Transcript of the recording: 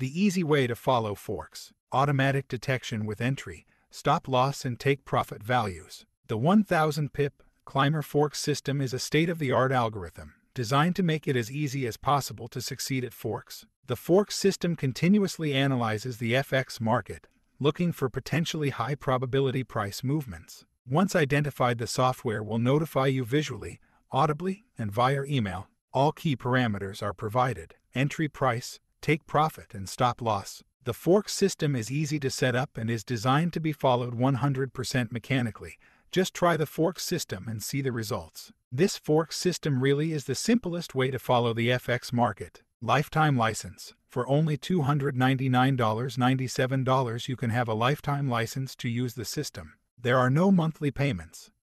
The easy way to follow forks, automatic detection with entry, stop loss and take profit values. The 1000 pip climber fork system is a state-of-the-art algorithm designed to make it as easy as possible to succeed at forks. The fork system continuously analyzes the FX market, looking for potentially high probability price movements. Once identified, the software will notify you visually, audibly, and via email. All key parameters are provided. Entry price, take profit, and stop loss. The fork system is easy to set up and is designed to be followed 100% mechanically. Just try the fork system and see the results. This fork system really is the simplest way to follow the FX market. Lifetime license. For only $299.97 you can have a lifetime license to use the system. There are no monthly payments.